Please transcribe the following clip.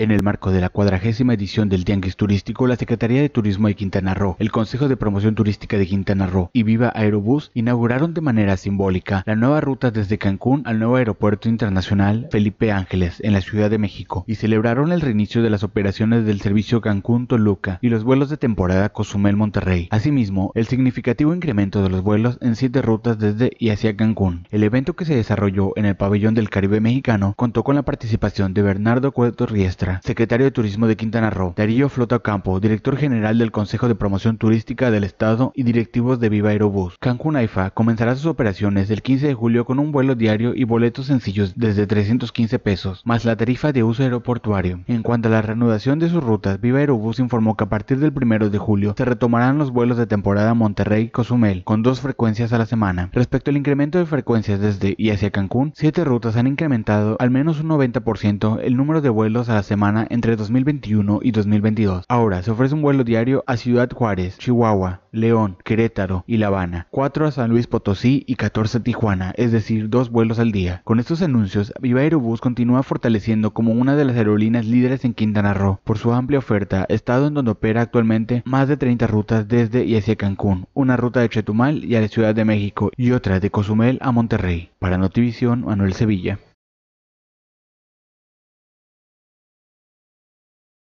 En el marco de la cuadragésima edición del Tianguis Turístico, la Secretaría de Turismo de Quintana Roo, el Consejo de Promoción Turística de Quintana Roo y Viva Aerobús inauguraron de manera simbólica la nueva ruta desde Cancún al nuevo Aeropuerto Internacional Felipe Ángeles en la Ciudad de México y celebraron el reinicio de las operaciones del servicio Cancún-Toluca y los vuelos de temporada Cozumel-Monterrey. Asimismo, el significativo incremento de los vuelos en siete rutas desde y hacia Cancún. El evento que se desarrolló en el Pabellón del Caribe Mexicano contó con la participación de Bernardo Cueto Riestra secretario de Turismo de Quintana Roo, Darío Flota Campo, director general del Consejo de Promoción Turística del Estado y directivos de Viva Aerobús. Cancún AIFA comenzará sus operaciones el 15 de julio con un vuelo diario y boletos sencillos desde 315 pesos, más la tarifa de uso aeroportuario. En cuanto a la reanudación de sus rutas, Viva Aerobús informó que a partir del 1 de julio se retomarán los vuelos de temporada Monterrey-Cozumel con dos frecuencias a la semana. Respecto al incremento de frecuencias desde y hacia Cancún, siete rutas han incrementado al menos un 90% el número de vuelos a la semana entre 2021 y 2022. Ahora se ofrece un vuelo diario a Ciudad Juárez, Chihuahua, León, Querétaro y La Habana, 4 a San Luis Potosí y 14 a Tijuana, es decir, dos vuelos al día. Con estos anuncios, Viva Aerobús continúa fortaleciendo como una de las aerolíneas líderes en Quintana Roo por su amplia oferta, estado en donde opera actualmente más de 30 rutas desde y hacia Cancún, una ruta de Chetumal y a la Ciudad de México y otra de Cozumel a Monterrey. Para Notivisión, Manuel Sevilla.